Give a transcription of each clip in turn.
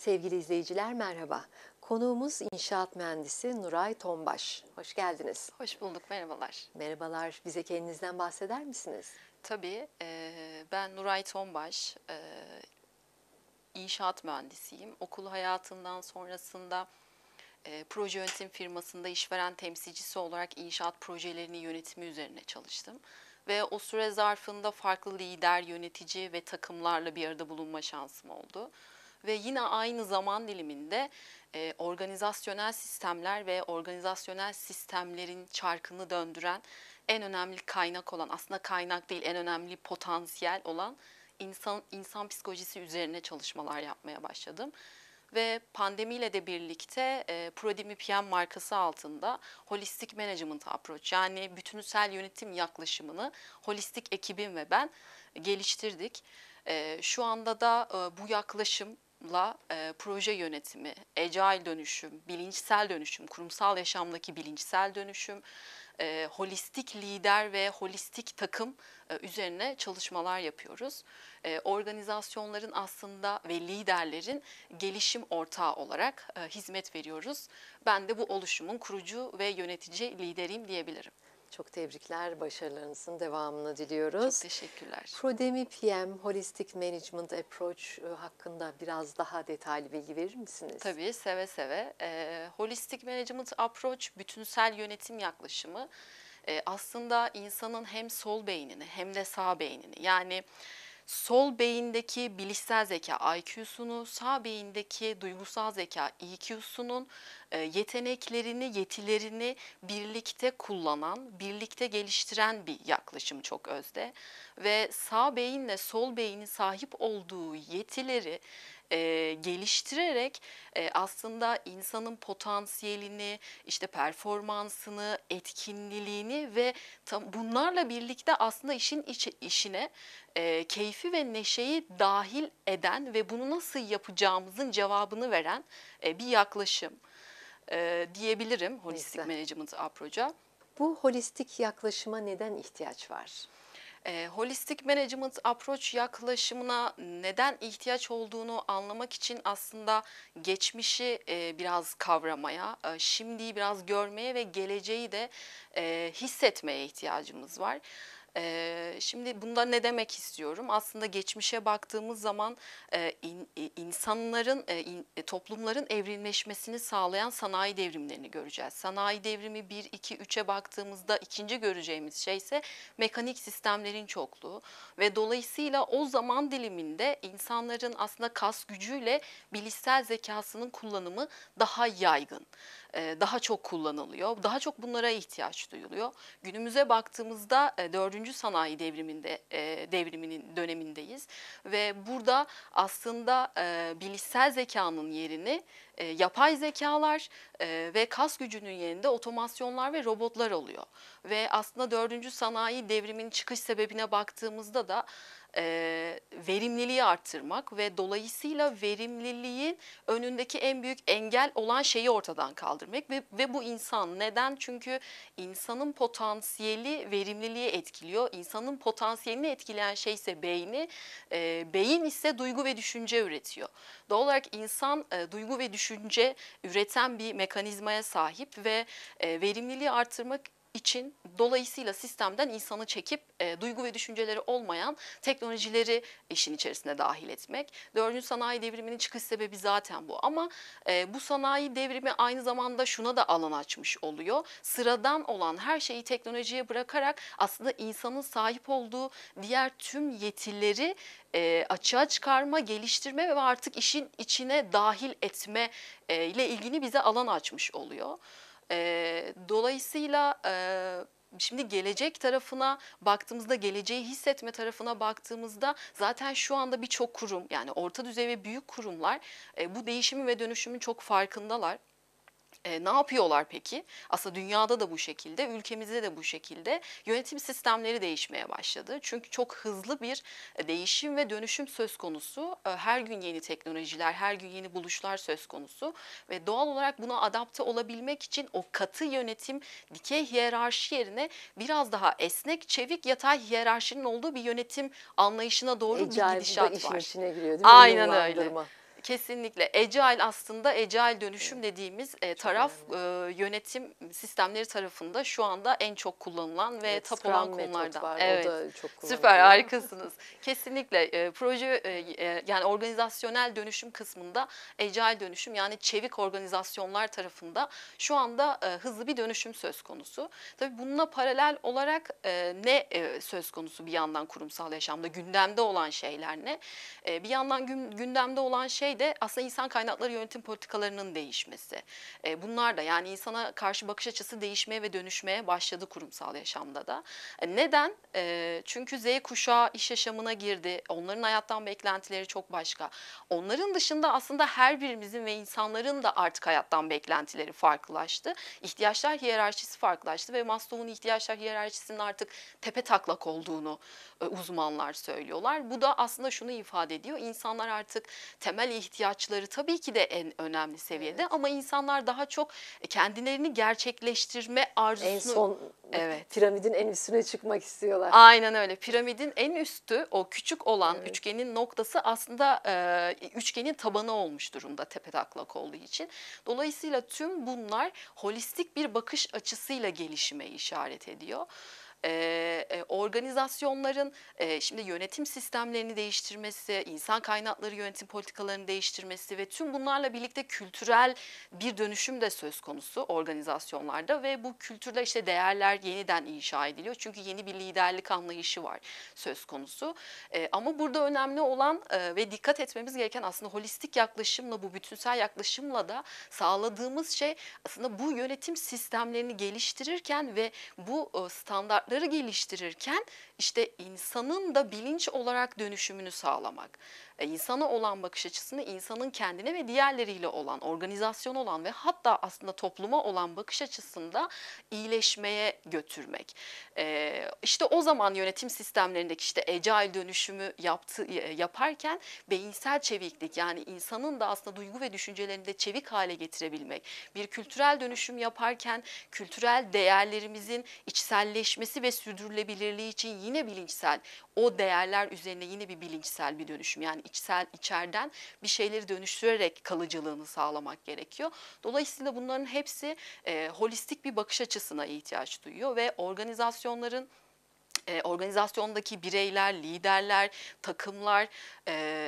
Sevgili izleyiciler merhaba. Konuğumuz inşaat mühendisi Nuray Tombaş. Hoş geldiniz. Hoş bulduk, merhabalar. Merhabalar. Bize kendinizden bahseder misiniz? Tabii. E, ben Nuray Tombaş. E, inşaat mühendisiyim. Okul hayatından sonrasında e, proje yönetim firmasında işveren temsilcisi olarak inşaat projelerini yönetimi üzerine çalıştım. Ve o süre zarfında farklı lider, yönetici ve takımlarla bir arada bulunma şansım oldu ve yine aynı zaman diliminde e, organizasyonel sistemler ve organizasyonel sistemlerin çarkını döndüren en önemli kaynak olan aslında kaynak değil en önemli potansiyel olan insan insan psikolojisi üzerine çalışmalar yapmaya başladım ve pandemiyle de birlikte e, Prodimi markası altında holistik management approach yani bütünsel yönetim yaklaşımını holistik ekibim ve ben geliştirdik. E, şu anda da e, bu yaklaşım la e, proje yönetimi, ecail dönüşüm, bilinçsel dönüşüm, kurumsal yaşamdaki bilinçsel dönüşüm, e, holistik lider ve holistik takım e, üzerine çalışmalar yapıyoruz. E, organizasyonların aslında ve liderlerin gelişim ortağı olarak e, hizmet veriyoruz. Ben de bu oluşumun kurucu ve yönetici lideriyim diyebilirim. Çok tebrikler, başarılarınızın devamını diliyoruz. Çok teşekkürler. Prodemi PM Holistic Management Approach e, hakkında biraz daha detaylı bilgi verir misiniz? Tabii, seve seve. E, Holistic Management Approach, bütünsel yönetim yaklaşımı e, aslında insanın hem sol beynini hem de sağ beynini yani sol beyindeki bilişsel zeka IQ'sunu, sağ beyindeki duygusal zeka EQ'sunun e, yeteneklerini, yetilerini birlikte kullanan, birlikte geliştiren bir yaklaşım çok özde. Ve sağ beyinle sol beynin sahip olduğu yetileri e, geliştirerek e, aslında insanın potansiyelini, işte performansını, etkinliğini ve tam bunlarla birlikte aslında işin iç, işine e, keyfi ve neşeyi dahil eden ve bunu nasıl yapacağımızın cevabını veren e, bir yaklaşım e, diyebilirim holistik management approach'a. Bu holistik yaklaşıma neden ihtiyaç var? E, holistik management approach yaklaşımına neden ihtiyaç olduğunu anlamak için aslında geçmişi e, biraz kavramaya, e, şimdiyi biraz görmeye ve geleceği de e, hissetmeye ihtiyacımız var. E, şimdi bunda ne demek istiyorum? Aslında geçmişe baktığımız zaman e, in, insanların, e, in, e, toplumların evrimleşmesini sağlayan sanayi devrimlerini göreceğiz. Sanayi devrimi 1, 2, 3'e baktığımızda ikinci göreceğimiz şey ise mekanik sistemlerin çokluğu ve dolayısıyla o zaman diliminde insanların aslında kas gücüyle bilişsel zekasının kullanımı daha yaygın. E, daha çok kullanılıyor. Daha çok bunlara ihtiyaç duyuluyor. Günümüze baktığımızda 4. E, sanayi devriminde e, devriminin dönemindeyiz ve burada aslında bilişsel zekanın yerini yapay zekalar ve kas gücünün yerinde otomasyonlar ve robotlar oluyor Ve aslında 4. sanayi devrimin çıkış sebebine baktığımızda da e, verimliliği arttırmak ve dolayısıyla verimliliğin önündeki en büyük engel olan şeyi ortadan kaldırmak ve, ve bu insan neden? Çünkü insanın potansiyeli verimliliği etkiliyor. İnsanın potansiyelini etkileyen şey ise beyni, e, beyin ise duygu ve düşünce üretiyor. Doğal olarak insan e, duygu ve düşünce üreten bir mekanizmaya sahip ve e, verimliliği arttırmak için dolayısıyla sistemden insanı çekip e, duygu ve düşünceleri olmayan teknolojileri işin içerisine dahil etmek. Dördüncü sanayi devriminin çıkış sebebi zaten bu ama e, bu sanayi devrimi aynı zamanda şuna da alan açmış oluyor. Sıradan olan her şeyi teknolojiye bırakarak aslında insanın sahip olduğu diğer tüm yetileri e, açığa çıkarma, geliştirme ve artık işin içine dahil etme e, ile ilgili bize alan açmış oluyor. E, dolayısıyla e, Şimdi gelecek tarafına baktığımızda, geleceği hissetme tarafına baktığımızda zaten şu anda birçok kurum yani orta düzey ve büyük kurumlar bu değişimi ve dönüşümün çok farkındalar. E, ne yapıyorlar peki? Aslında dünyada da bu şekilde, ülkemizde de bu şekilde yönetim sistemleri değişmeye başladı. Çünkü çok hızlı bir e, değişim ve dönüşüm söz konusu. E, her gün yeni teknolojiler, her gün yeni buluşlar söz konusu ve doğal olarak buna adapte olabilmek için o katı yönetim, dikey hiyerarşi yerine biraz daha esnek, çevik, yatay hiyerarşinin olduğu bir yönetim anlayışına doğru Ecai, bir gidişat var. Işin içine giriyor değil mi? Aynen öyle. Kesinlikle. Ecail aslında ecail dönüşüm dediğimiz e, taraf e, yönetim sistemleri tarafında şu anda en çok kullanılan ve evet, tap olan konulardan. Var, evet. O da çok Süper harikasınız. Kesinlikle e, proje e, e, yani organizasyonel dönüşüm kısmında ecail dönüşüm yani çevik organizasyonlar tarafında şu anda e, hızlı bir dönüşüm söz konusu. Tabii bununla paralel olarak e, ne e, söz konusu bir yandan kurumsal yaşamda gündemde olan şeyler ne? E, bir yandan gündemde olan şey şey de aslında insan kaynakları yönetim politikalarının değişmesi. E, bunlar da yani insana karşı bakış açısı değişmeye ve dönüşmeye başladı kurumsal yaşamda da. E, neden? E, çünkü Z kuşağı iş yaşamına girdi. Onların hayattan beklentileri çok başka. Onların dışında aslında her birimizin ve insanların da artık hayattan beklentileri farklılaştı. İhtiyaçlar hiyerarşisi farklılaştı ve Maslow'un ihtiyaçlar hiyerarşisinin artık tepe taklak olduğunu e, uzmanlar söylüyorlar. Bu da aslında şunu ifade ediyor. İnsanlar artık temel ihtiyaçları tabii ki de en önemli seviyede evet. ama insanlar daha çok e, kendilerini gerçekleştirme arzusunu... En son evet. piramidin en üstüne çıkmak istiyorlar. Aynen öyle. Piramidin en üstü o küçük olan evet. üçgenin noktası aslında e, üçgenin tabanı olmuş durumda tepe tepetaklak olduğu için. Dolayısıyla tüm bunlar holistik bir bakış açısıyla gelişime işaret ediyor. E, e, organizasyonların e, şimdi yönetim sistemlerini değiştirmesi, insan kaynakları yönetim politikalarını değiştirmesi ve tüm bunlarla birlikte kültürel bir dönüşüm de söz konusu organizasyonlarda ve bu kültürde işte değerler yeniden inşa ediliyor. Çünkü yeni bir liderlik anlayışı var söz konusu. E, ama burada önemli olan e, ve dikkat etmemiz gereken aslında holistik yaklaşımla bu bütünsel yaklaşımla da sağladığımız şey aslında bu yönetim sistemlerini geliştirirken ve bu e, standart sanatları geliştirirken işte insanın da bilinç olarak dönüşümünü sağlamak. E, insana olan bakış açısını insanın kendine ve diğerleriyle olan, organizasyon olan ve hatta aslında topluma olan bakış açısında iyileşmeye götürmek. E, işte o zaman yönetim sistemlerindeki işte ecail dönüşümü yaptı, e, yaparken beyinsel çeviklik yani insanın da aslında duygu ve düşüncelerini de çevik hale getirebilmek. Bir kültürel dönüşüm yaparken kültürel değerlerimizin içselleşmesi ve sürdürülebilirliği için yine bilinçsel o değerler üzerine yine bir bilinçsel bir dönüşüm. Yani içsel içerden bir şeyleri dönüştürerek kalıcılığını sağlamak gerekiyor. Dolayısıyla bunların hepsi e, holistik bir bakış açısına ihtiyaç duyuyor ve organizasyonların organizasyondaki bireyler, liderler, takımlar,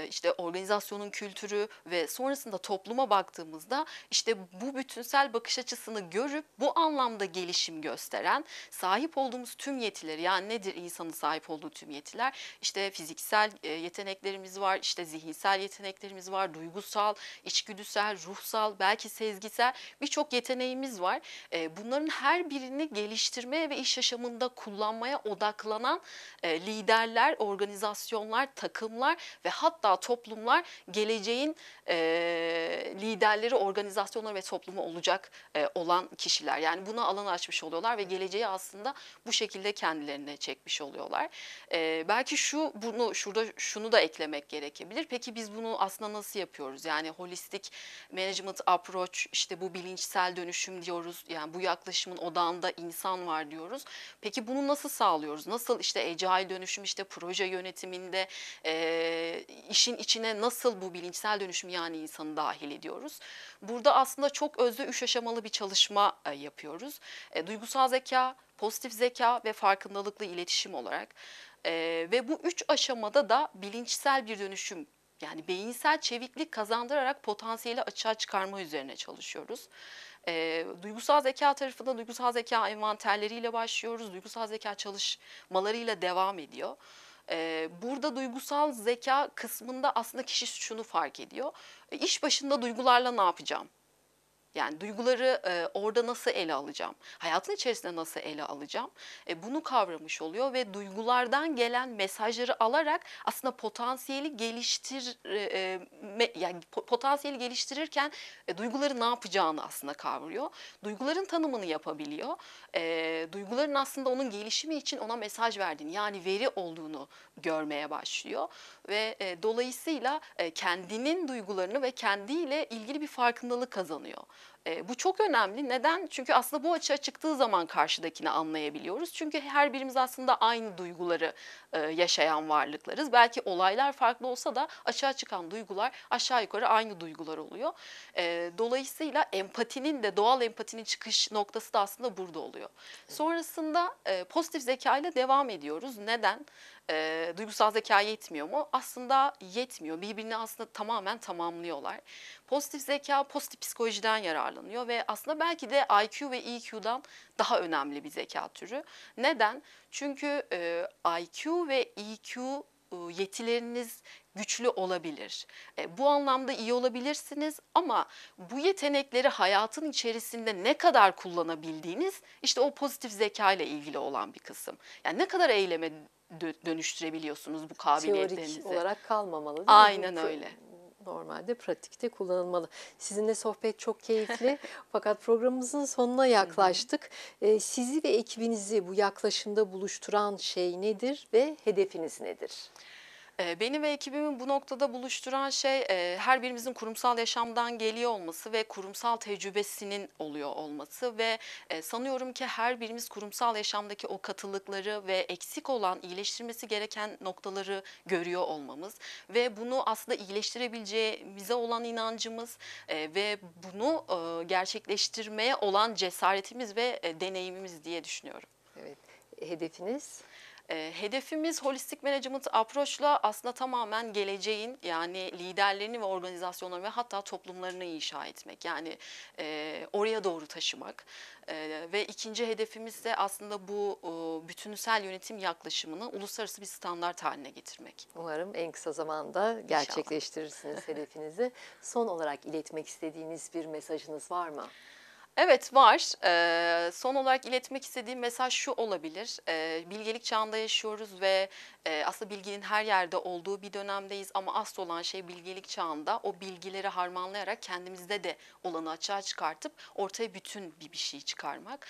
işte organizasyonun kültürü ve sonrasında topluma baktığımızda işte bu bütünsel bakış açısını görüp bu anlamda gelişim gösteren sahip olduğumuz tüm yetiler yani nedir insanın sahip olduğu tüm yetiler? işte fiziksel yeteneklerimiz var, işte zihinsel yeteneklerimiz var, duygusal, içgüdüsel, ruhsal, belki sezgisel birçok yeteneğimiz var. bunların her birini geliştirmeye ve iş yaşamında kullanmaya odak odaklanan e, liderler, organizasyonlar, takımlar ve hatta toplumlar geleceğin e, liderleri, organizasyonları ve toplumu olacak e, olan kişiler. Yani buna alan açmış oluyorlar ve geleceği aslında bu şekilde kendilerine çekmiş oluyorlar. E, belki şu bunu şurada şunu da eklemek gerekebilir. Peki biz bunu aslında nasıl yapıyoruz? Yani holistik management approach işte bu bilinçsel dönüşüm diyoruz. Yani bu yaklaşımın odağında insan var diyoruz. Peki bunu nasıl sağlıyoruz? Nasıl işte ecail dönüşüm işte proje yönetiminde e, işin içine nasıl bu bilinçsel dönüşüm yani insanı dahil ediyoruz. Burada aslında çok özde üç aşamalı bir çalışma e, yapıyoruz. E, duygusal zeka, pozitif zeka ve farkındalıklı iletişim olarak. E, ve bu üç aşamada da bilinçsel bir dönüşüm yani beyinsel çeviklik kazandırarak potansiyeli açığa çıkarma üzerine çalışıyoruz. E, duygusal zeka tarafında duygusal zeka envanterleriyle başlıyoruz. Duygusal zeka çalışmalarıyla devam ediyor. E, burada duygusal zeka kısmında aslında kişi şunu fark ediyor. E, iş başında duygularla ne yapacağım? Yani duyguları e, orada nasıl ele alacağım? Hayatın içerisinde nasıl ele alacağım? E, bunu kavramış oluyor ve duygulardan gelen mesajları alarak aslında potansiyeli geliştir e, e me, yani potansiyeli geliştirirken e, duyguları ne yapacağını aslında kavruyor. Duyguların tanımını yapabiliyor. E, duyguların aslında onun gelişimi için ona mesaj verdiğini yani veri olduğunu görmeye başlıyor ve e, dolayısıyla e, kendinin duygularını ve kendiyle ilgili bir farkındalık kazanıyor. E, bu çok önemli. Neden? Çünkü aslında bu açığa çıktığı zaman karşıdakini anlayabiliyoruz. Çünkü her birimiz aslında aynı duyguları e, yaşayan varlıklarız. Belki olaylar farklı olsa da açığa çıkan duygular aşağı yukarı aynı duygular oluyor. E, dolayısıyla empatinin de doğal empatinin çıkış noktası da aslında burada oluyor. Sonrasında e, pozitif zeka ile devam ediyoruz. Neden? e, duygusal zeka yetmiyor mu? Aslında yetmiyor. Birbirini aslında tamamen tamamlıyorlar. Pozitif zeka pozitif psikolojiden yararlanıyor ve aslında belki de IQ ve EQ'dan daha önemli bir zeka türü. Neden? Çünkü e, IQ ve EQ yetileriniz güçlü olabilir. E, bu anlamda iyi olabilirsiniz ama bu yetenekleri hayatın içerisinde ne kadar kullanabildiğiniz işte o pozitif zeka ile ilgili olan bir kısım. Yani ne kadar eyleme dönüştürebiliyorsunuz bu kabiliyetlerinizi. Teorik olarak kalmamalı değil Aynen mi? öyle normalde pratikte kullanılmalı. Sizinle sohbet çok keyifli fakat programımızın sonuna yaklaştık. Ee, sizi ve ekibinizi bu yaklaşımda buluşturan şey nedir ve hedefiniz nedir? Ee, beni ve ekibimi bu noktada buluşturan şey e, her birimizin kurumsal yaşamdan geliyor olması ve kurumsal tecrübesinin oluyor olması ve e, sanıyorum ki her birimiz kurumsal yaşamdaki o katılıkları ve eksik olan iyileştirmesi gereken noktaları görüyor olmamız ve bunu aslında iyileştirebileceğimize olan inancımız e, ve bunu gerçekleştirmeye olan cesaretimiz ve deneyimimiz diye düşünüyorum. Evet, hedefiniz? Ee, hedefimiz holistik management approach'la aslında tamamen geleceğin yani liderlerini ve organizasyonlarını ve hatta toplumlarını inşa etmek. Yani e, oraya doğru taşımak. E, ve ikinci hedefimiz de aslında bu e, bütünsel yönetim yaklaşımını uluslararası bir standart haline getirmek. Umarım en kısa zamanda gerçekleştirirsiniz hedefinizi. Son olarak iletmek istediğiniz bir mesajınız var mı? Evet var. Ee, son olarak iletmek istediğim mesaj şu olabilir. Ee, bilgelik çağında yaşıyoruz ve aslında bilginin her yerde olduğu bir dönemdeyiz ama asıl olan şey bilgelik çağında o bilgileri harmanlayarak kendimizde de olanı açığa çıkartıp ortaya bütün bir bir şey çıkarmak.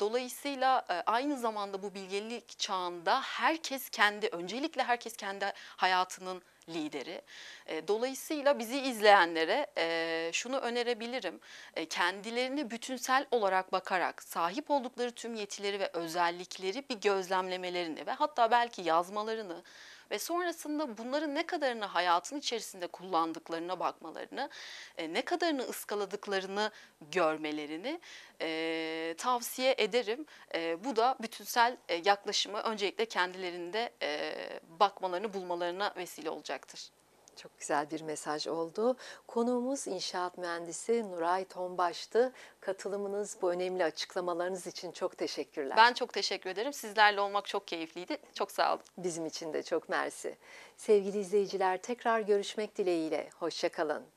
dolayısıyla aynı zamanda bu bilgelik çağında herkes kendi, öncelikle herkes kendi hayatının lideri. dolayısıyla bizi izleyenlere şunu önerebilirim. kendilerini bütünsel olarak bakarak sahip oldukları tüm yetileri ve özellikleri bir gözlemlemelerini ve hatta belki yaz yazmalarını ve sonrasında bunların ne kadarını hayatın içerisinde kullandıklarına bakmalarını, e, ne kadarını ıskaladıklarını görmelerini e, tavsiye ederim. E, bu da bütünsel yaklaşımı öncelikle kendilerinde bakmalarını, bulmalarına vesile olacaktır. Çok güzel bir mesaj oldu. Konuğumuz inşaat mühendisi Nuray Tombaş'tı. Katılımınız, bu önemli açıklamalarınız için çok teşekkürler. Ben çok teşekkür ederim. Sizlerle olmak çok keyifliydi. Çok sağ olun. Bizim için de çok mersi. Sevgili izleyiciler tekrar görüşmek dileğiyle. Hoşçakalın.